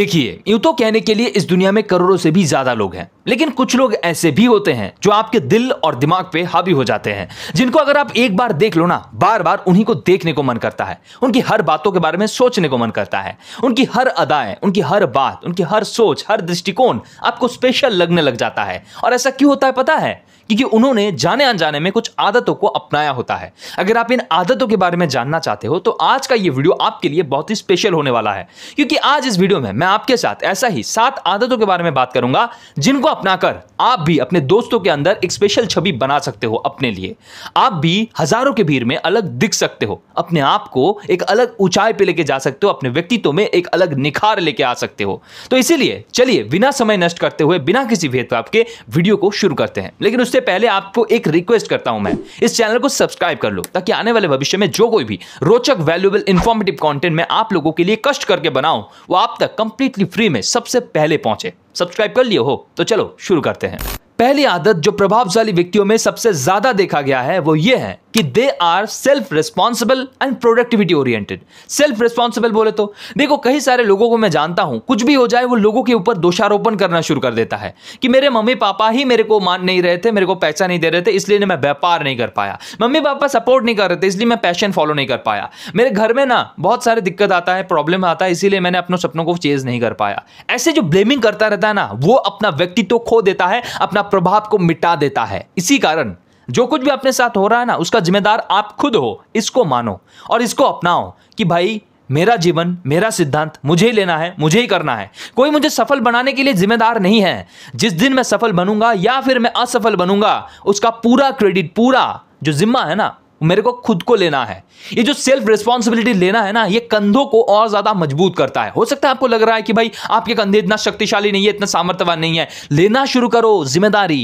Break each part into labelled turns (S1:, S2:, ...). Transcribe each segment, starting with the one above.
S1: देखिए यूं तो कहने के लिए इस दुनिया में करोड़ों से भी ज्यादा लोग हैं लेकिन कुछ लोग ऐसे भी होते हैं जो आपके दिल और दिमाग पे हावी हो जाते हैं जिनको अगर आप एक बार देख लो ना बार बार उन्हीं को देखने को मन करता है उनकी हर बातों के बारे में सोचने को मन करता है उनकी हर अदाएं उनकी हर बात उनकी हर सोच हर दृष्टिकोण आपको स्पेशल लगने लग जाता है और ऐसा क्यों होता है पता है क्योंकि उन्होंने जाने अनजाने में कुछ आदतों को अपनाया होता है अगर आप इन आदतों के बारे में जानना चाहते हो तो आज का ये वीडियो आपके लिए बहुत ही स्पेशल होने वाला है क्योंकि आज इस वीडियो में मैं आपके साथ ऐसा ही सात आदतों के बारे में बात करूंगा जिनको आप अपनाकर आप भी अपने दोस्तों के अंदर एक स्पेशल छवि बना सकते हो अपने लिए आप भी हजारों के भीड़ में अलग दिख सकते हो अपने आप को एक अलग ऊंचाई पे लेके जा सकते हो अपने व्यक्तित्व में एक अलग निखार लेके आ सकते हो तो इसीलिए चलिए बिना समय नष्ट करते हुए बिना किसी भेदभाव के वीडियो को शुरू करते हैं लेकिन उससे पहले आपको एक रिक्वेस्ट करता हूं मैं इस चैनल को सब्सक्राइब कर लो ताकि आने वाले भविष्य में जो कोई भी रोचक वैल्यूएबल इंफॉर्मेटिव कॉन्टेंट मैं आप लोगों के लिए कष्ट करके बनाऊं वो आप तक कंप्लीटली फ्री में सबसे पहले पहुंचे सब्सक्राइब कर लिए हो तो चलो शुरू करते हैं पहली आदत जो प्रभावशाली व्यक्तियों में सबसे ज्यादा देखा गया है वो ये है कि they are self responsible and productivity oriented self responsible बोले तो देखो कई सारे लोगों को मैं जानता हूं कुछ भी हो जाए वो लोगों के ऊपर दोषारोपण करना शुरू कर देता है कि मेरे मम्मी पापा ही मेरे को मान नहीं रहे थे मेरे को पैसा नहीं दे रहे थे इसलिए मैं व्यापार नहीं कर पाया मम्मी पापा सपोर्ट नहीं कर रहे थे इसलिए मैं पैशन फॉलो नहीं कर पाया मेरे घर में ना बहुत सारे दिक्कत आता है प्रॉब्लम आता है इसीलिए मैंने अपने सपनों को चेज नहीं कर पाया ऐसे जो ब्लेमिंग करता रहता है ना वो अपना व्यक्तित्व खो देता है अपना प्रभाव को मिटा देता है इसी कारण जो कुछ भी अपने साथ हो रहा है ना उसका जिम्मेदार आप खुद हो इसको मानो और इसको अपनाओ कि भाई मेरा जीवन मेरा सिद्धांत मुझे ही लेना है मुझे ही करना है कोई मुझे सफल बनाने के लिए जिम्मेदार नहीं है जिस दिन मैं सफल बनूंगा या फिर मैं असफल बनूंगा उसका पूरा क्रेडिट पूरा जो जिम्मा है ना मेरे को खुद को लेना है ये जो सेल्फ रिस्पॉन्सिबिलिटी लेना है ना ये कंधों को और ज़्यादा मजबूत करता है हो सकता है आपको लग रहा है कि भाई आपके कंधे इतना शक्तिशाली नहीं है इतना सामर्थ्यवान नहीं है लेना शुरू करो जिम्मेदारी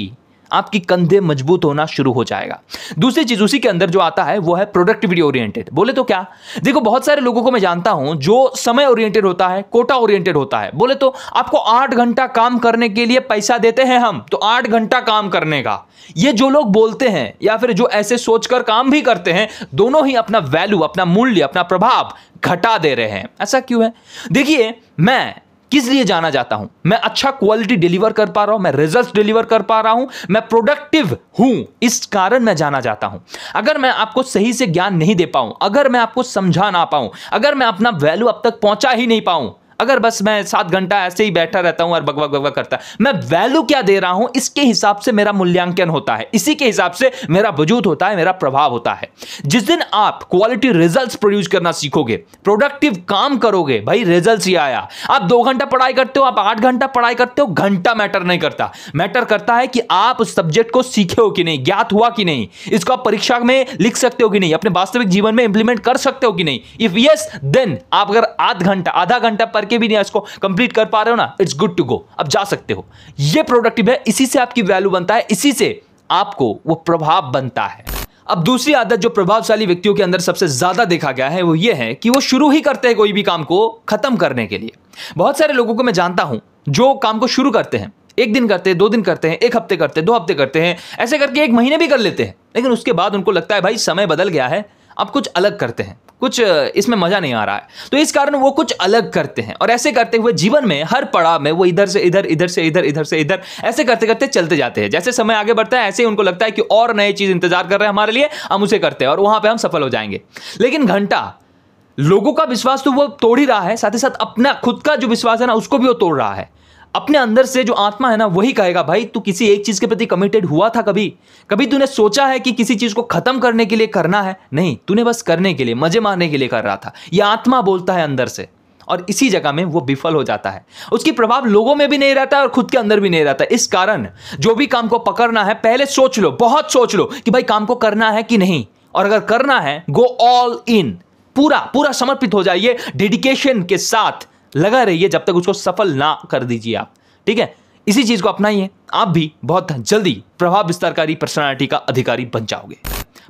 S1: आपकी कंधे मजबूत होना शुरू हो जाएगा दूसरी चीज उसी के अंदर जो आता है वो है प्रोडक्टिविटी ओरिएंटेड बोले तो क्या देखो बहुत सारे लोगों को मैं जानता हूं जो समय ओरिएंटेड होता है कोटा ओरिएंटेड होता है बोले तो आपको आठ घंटा काम करने के लिए पैसा देते हैं हम तो आठ घंटा काम करने का ये जो लोग बोलते हैं या फिर जो ऐसे सोचकर काम भी करते हैं दोनों ही अपना वैल्यू अपना मूल्य अपना प्रभाव घटा दे रहे हैं ऐसा क्यों है देखिए मैं किस लिए जाना जाता हूं मैं अच्छा क्वालिटी डिलीवर कर पा रहा हूं मैं रिजल्ट्स डिलीवर कर पा रहा हूं मैं प्रोडक्टिव हूं इस कारण मैं जाना जाता हूं अगर मैं आपको सही से ज्ञान नहीं दे पाऊं अगर मैं आपको समझा ना पाऊं अगर मैं अपना वैल्यू अब तक पहुंचा ही नहीं पाऊं अगर बस मैं सात घंटा ऐसे ही बैठा रहता हूं और बगवा बगवा करता मैं वैल्यू क्या दे रहा हूं इसके हिसाब से मेरा मूल्यांकन होता है इसी के हिसाब से मेरा वजूद होता है मेरा प्रभाव होता है जिस दिन आप क्वालिटी रिजल्ट्स प्रोड्यूस करना सीखोगे प्रोडक्टिव काम करोगे भाई रिजल्ट ही आया आप दो घंटा पढ़ाई करते हो आप आठ घंटा पढ़ाई करते हो घंटा मैटर नहीं करता मैटर करता है कि आप उस सब्जेक्ट को सीखे हो कि नहीं ज्ञात हुआ कि नहीं इसको आप परीक्षा में लिख सकते हो कि नहीं अपने वास्तविक जीवन में इंप्लीमेंट कर सकते हो कि नहीं इफ यस देन आप अगर आध घंटा आधा घंटा पर करके भी नहीं इसको कंप्लीट कर पा रहे हो ना इट्स गुड टू गो अब जा सकते हो ये प्रोडक्टिव है इसी से आपकी वैल्यू बनता है इसी से आपको वो प्रभाव बनता है अब दूसरी आदत जो प्रभावशाली व्यक्तियों के अंदर सबसे ज्यादा देखा गया है वो ये है कि वो शुरू ही करते हैं कोई भी काम को खत्म करने के लिए बहुत सारे लोगों को मैं जानता हूं जो काम को शुरू करते हैं एक दिन करते हैं दो दिन करते हैं एक हफ्ते करते हैं दो हफ्ते करते हैं ऐसे करके एक महीने भी कर लेते हैं लेकिन उसके बाद उनको लगता है भाई समय बदल गया है अब कुछ अलग करते हैं कुछ इसमें मज़ा नहीं आ रहा है तो इस कारण वो कुछ अलग करते हैं और ऐसे करते हुए जीवन में हर पड़ाव में वो इधर से इधर इधर से इधर इधर से इधर ऐसे करते करते चलते जाते हैं जैसे समय आगे बढ़ता है ऐसे ही उनको लगता है कि और नई चीज़ इंतजार कर रहे हैं हमारे लिए हम उसे करते हैं और वहां पर हम सफल हो जाएंगे लेकिन घंटा लोगों का विश्वास तो वो तोड़ ही रहा है साथ ही साथ अपना खुद का जो विश्वास है ना उसको भी वो तोड़ रहा है अपने अंदर से जो आत्मा है ना वही कहेगा भाई तू किसी एक चीज़ के प्रति कमिटेड हुआ था कभी कभी तूने सोचा है कि किसी चीज़ को ख़त्म करने के लिए करना है नहीं तूने बस करने के लिए मज़े मारने के लिए कर रहा था यह आत्मा बोलता है अंदर से और इसी जगह में वो विफल हो जाता है उसकी प्रभाव लोगों में भी नहीं रहता और खुद के अंदर भी नहीं रहता इस कारण जो भी काम को पकड़ना है पहले सोच लो बहुत सोच लो कि भाई काम को करना है कि नहीं और अगर करना है गो ऑल इन पूरा पूरा समर्पित हो जाइए डेडिकेशन के साथ लगा रहिए जब तक उसको सफल ना कर दीजिए आप ठीक है इसी चीज़ को अपनाइए आप भी बहुत जल्दी प्रभाव विस्तारकारी पर्सनालिटी का अधिकारी बन जाओगे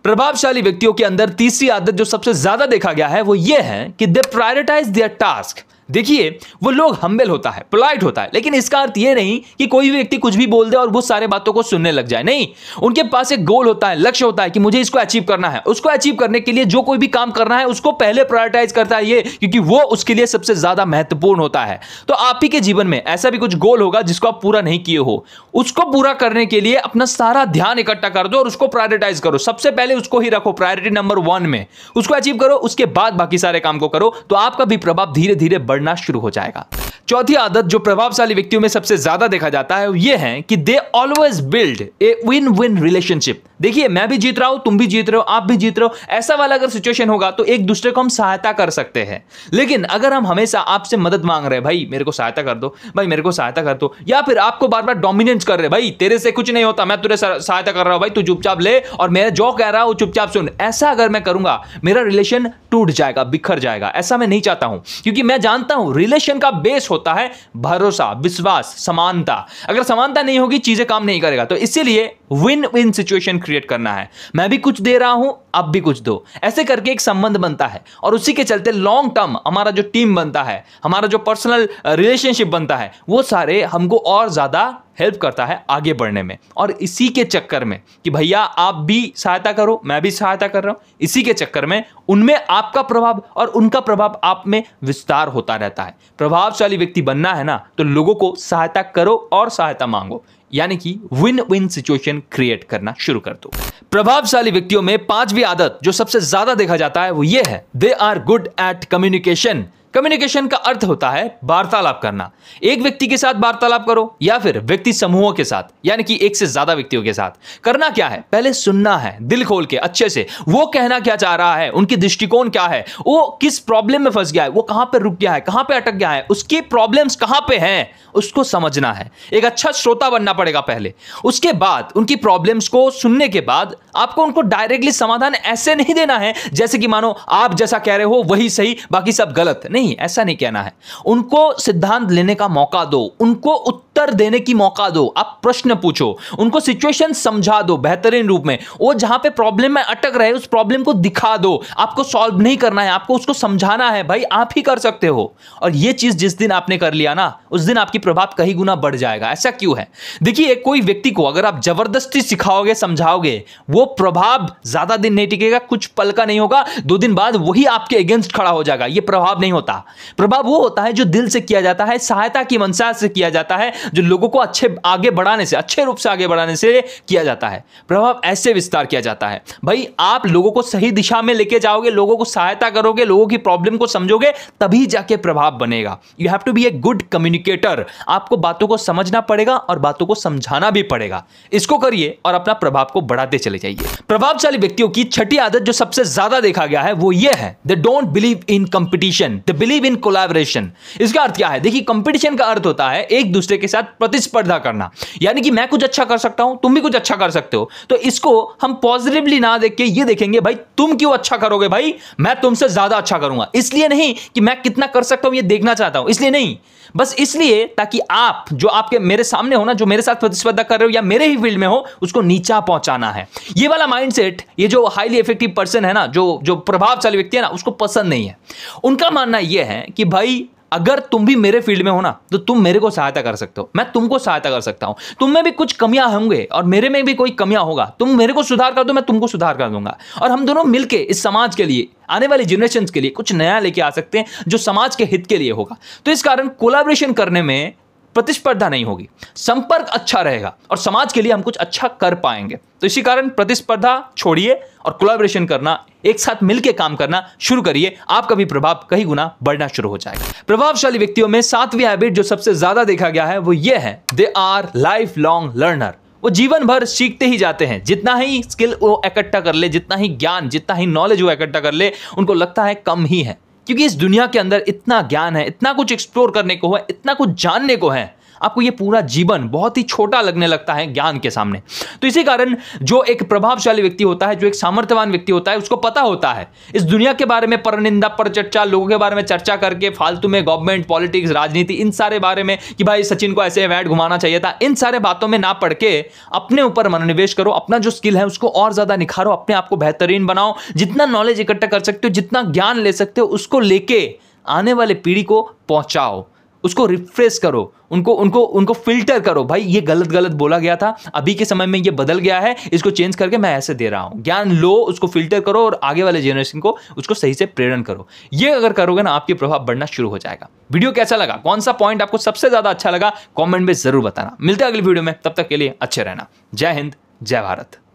S1: प्रभावशाली व्यक्तियों के अंदर तीसरी आदत जो सबसे ज्यादा देखा गया है वो ये है कि दे प्रायोरिटाइज देयर टास्क देखिए वो लोग हम्बल होता है पोलाइट होता है लेकिन इसका अर्थ ये नहीं कि कोई भी व्यक्ति कुछ भी बोल दे और वो सारे बातों को सुनने लग जाए नहीं उनके पास एक गोल होता है लक्ष्य होता है कि मुझे इसको अचीव करना है उसको अचीव करने के लिए जो कोई भी काम करना है उसको पहले प्रायोरिटाइज करता है ये क्योंकि वो उसके लिए सबसे ज्यादा महत्वपूर्ण होता है तो आप ही के जीवन में ऐसा भी कुछ गोल होगा जिसको आप पूरा नहीं किए हो उसको पूरा करने के लिए अपना सारा ध्यान इकट्ठा कर दो और उसको प्रायोरिटाइज करो सबसे पहले उसको ही रखो प्रायोरिटी नंबर वन में उसको अचीव करो उसके बाद बाकी सारे काम को करो तो आपका भी प्रभाव धीरे धीरे बढ़ बढ़ना शुरू हो जाएगा चौथी आदत जो प्रभावशाली व्यक्तियों में सबसे ज्यादा देखा जाता है यह है कि they always build a win win relationship देखिए मैं भी जीत रहा हूं तुम भी जीत रहे हो आप भी जीत रहे हो ऐसा वाला अगर सिचुएशन होगा तो एक दूसरे को हम सहायता कर सकते हैं लेकिन अगर हम हमेशा आपसे मदद मांग रहे भाई मेरे को सहायता कर दो भाई मेरे को सहायता कर दो या फिर आपको बार बार डोमिनेंस कर रहे भाई तेरे से कुछ नहीं होता मैं तुरे सहायता कर रहा हूं भाई तू चुपचाप ले और मेरा जो कह रहा हूं वो चुपचाप सुन ऐसा अगर मैं करूंगा मेरा रिलेशन टूट जाएगा बिखर जाएगा ऐसा मैं नहीं चाहता हूं क्योंकि मैं जानता हूं रिलेशन का बेस हो होता है भरोसा विश्वास समानता अगर समानता नहीं होगी चीज़ें काम नहीं करेगा तो इसीलिए विन विन सिचुएशन क्रिएट करना है मैं भी कुछ दे रहा हूं आप भी कुछ दो ऐसे करके एक संबंध बनता है और उसी के चलते लॉन्ग टर्म हमारा जो टीम बनता है हमारा जो पर्सनल रिलेशनशिप बनता है वो सारे हमको और ज़्यादा हेल्प करता है आगे बढ़ने में और इसी के चक्कर में कि भैया आप भी सहायता करो मैं भी सहायता कर रहा हूँ इसी के चक्कर में उनमें आपका प्रभाव और उनका प्रभाव आप में विस्तार होता रहता है प्रभावशाली व्यक्ति बनना है ना तो लोगों को सहायता करो और सहायता मांगो यानी कि विन विन सिचुएशन क्रिएट करना शुरू कर दो प्रभावशाली व्यक्तियों में पांचवी आदत जो सबसे ज्यादा देखा जाता है वो ये है they are good at communication communication का अर्थ होता है वार्तालाप करना एक व्यक्ति के साथ वार्तालाप करो या फिर व्यक्ति समूहों के साथ यानी कि एक से ज्यादा व्यक्तियों के साथ करना क्या है पहले सुनना है दिल खोल के अच्छे से वो कहना क्या चाह रहा है उनकी दृष्टिकोण क्या है वो किस प्रॉब्लम में फंस गया है वो कहां पर रुक गया है कहां पर अटक गया है उसकी प्रॉब्लम कहां पर है उसको समझना है एक अच्छा श्रोता बनना पड़ेगा पहले उसके बाद उनकी प्रॉब्लम्स को सुनने के बाद आपको उनको डायरेक्टली समाधान ऐसे नहीं देना है जैसे कि मानो आप जैसा कह रहे हो वही सही बाकी सब गलत नहीं नहीं ऐसा नहीं कहना है उनको सिद्धांत लेने का मौका दो उनको उत्तर देने की मौका दो आप प्रश्न पूछो उनको सिचुएशन समझा दो बेहतरीन रूप में वो जहां पे प्रॉब्लम में अटक रहे उस प्रॉब्लम को दिखा दो आपको सॉल्व नहीं करना है आपको उसको समझाना है भाई आप ही कर सकते हो और ये चीज जिस दिन आपने कर लिया ना उस दिन आपकी प्रभाव कहीं गुना बढ़ जाएगा ऐसा क्यों है देखिए कोई व्यक्ति को अगर आप जबरदस्ती सिखाओगे समझाओगे वो प्रभाव ज्यादा दिन नहीं टिकेगा कुछ पल का नहीं होगा दो दिन बाद वही आपके अगेंस्ट खड़ा हो जाएगा ये प्रभाव नहीं होता प्रभाव वो होता है जो दिल से किया जाता है सहायता की मंशा से किया जाता है जो लोगों को अच्छे आगे बढ़ाने से अच्छे रूप से आगे बढ़ाने से किया जाता है प्रभाव ऐसे विस्तार किया जाता है भाई आप लोगों को सही दिशा में लेके जाओगे लोगों को सहायता करोगे लोगों की प्रॉब्लम को समझोगे तभी जाके प्रभाव बनेगा you have to be a good communicator आपको बातों को समझना पड़ेगा और बातों को समझाना भी पड़ेगा इसको करिए और अपना प्रभाव को बढ़ाते चले जाइए प्रभावशाली व्यक्तियों की छठी आदत जो सबसे ज्यादा देखा गया है वो ये है they don't believe in competition they believe in collaboration इसका अर्थ क्या है देखिए कंपटीशन का अर्थ होता है एक दूसरे के साथ साथ प्रतिस्पर्धा करना यानी कि मैं कुछ अच्छा कर सकता हूं तुम भी कुछ अच्छा कर सकते हो तो इसको हम पॉजिटिवली ना देख के ये देखेंगे भाई तुम क्यों अच्छा करोगे भाई मैं तुमसे ज्यादा अच्छा करूंगा इसलिए नहीं कि मैं कितना कर सकता हूं ये देखना चाहता हूं इसलिए नहीं बस इसलिए ताकि आप जो आपके मेरे सामने हो ना जो मेरे साथ प्रतिस्पर्धा कर रहे हो या मेरे ही फील्ड में हो उसको नीचा पहुंचाना है ये वाला माइंडसेट ये जो हाईली इफेक्टिव पर्सन है ना जो जो प्रभावशाली व्यक्ति है ना उसको पसंद नहीं है उनका मानना यह है कि भाई अगर तुम भी मेरे फील्ड में हो ना तो तुम मेरे को सहायता कर सकते हो मैं तुमको सहायता कर सकता हूँ तुम में भी कुछ कमियां होंगे और मेरे में भी कोई कमियां होगा तुम मेरे को सुधार कर दो मैं तुमको सुधार कर दूंगा और हम दोनों मिलकर इस समाज के लिए आने वाली जनरेशन के लिए कुछ नया लेके आ सकते हैं जो समाज के हित के लिए होगा तो इस कारण कोलाब्रेशन करने में प्रतिस्पर्धा नहीं होगी संपर्क अच्छा रहेगा और समाज के लिए हम कुछ अच्छा कर पाएंगे तो इसी कारण प्रतिस्पर्धा छोड़िए और कोलाबोरेशन करना एक साथ मिलकर काम करना शुरू करिए आपका भी प्रभाव कई गुना बढ़ना शुरू हो जाएगा प्रभावशाली व्यक्तियों में सातवीं हैबिट जो सबसे ज्यादा देखा गया है वो ये है they are life long learner वो जीवन भर सीखते ही जाते हैं जितना ही स्किल वो इकट्ठा कर ले जितना ही ज्ञान जितना ही नॉलेज वो इकट्ठा कर ले उनको लगता है कम ही है क्योंकि इस दुनिया के अंदर इतना ज्ञान है इतना कुछ एक्सप्लोर करने को है इतना कुछ जानने को है आपको ये पूरा जीवन बहुत ही छोटा लगने लगता है ज्ञान के सामने तो इसी कारण जो एक प्रभावशाली व्यक्ति होता है जो एक सामर्थ्यवान व्यक्ति होता है उसको पता होता है इस दुनिया के बारे में परनिंदा पर चर्चा लोगों के बारे में चर्चा करके फालतू में गवर्नमेंट पॉलिटिक्स राजनीति इन सारे बारे में कि भाई सचिन को ऐसे अवैड घुमाना चाहिए था इन सारे बातों में ना पढ़ के अपने ऊपर मनोनिवेश करो अपना जो स्किल है उसको और ज़्यादा निखारो अपने आप को बेहतरीन बनाओ जितना नॉलेज इकट्ठा कर सकते हो जितना ज्ञान ले सकते हो उसको लेके आने वाले पीढ़ी को पहुंचाओ उसको रिफ्रेश करो उनको उनको उनको फिल्टर करो भाई ये गलत गलत बोला गया था अभी के समय में ये बदल गया है इसको चेंज करके मैं ऐसे दे रहा हूं ज्ञान लो उसको फिल्टर करो और आगे वाले जनरेशन को उसको सही से प्रेरण करो ये अगर करोगे ना आपके प्रभाव बढ़ना शुरू हो जाएगा वीडियो कैसा लगा कौन सा पॉइंट आपको सबसे ज़्यादा अच्छा लगा कॉमेंट में ज़रूर बताना मिलते अगले वीडियो में तब तक के लिए अच्छे रहना जय हिंद जय भारत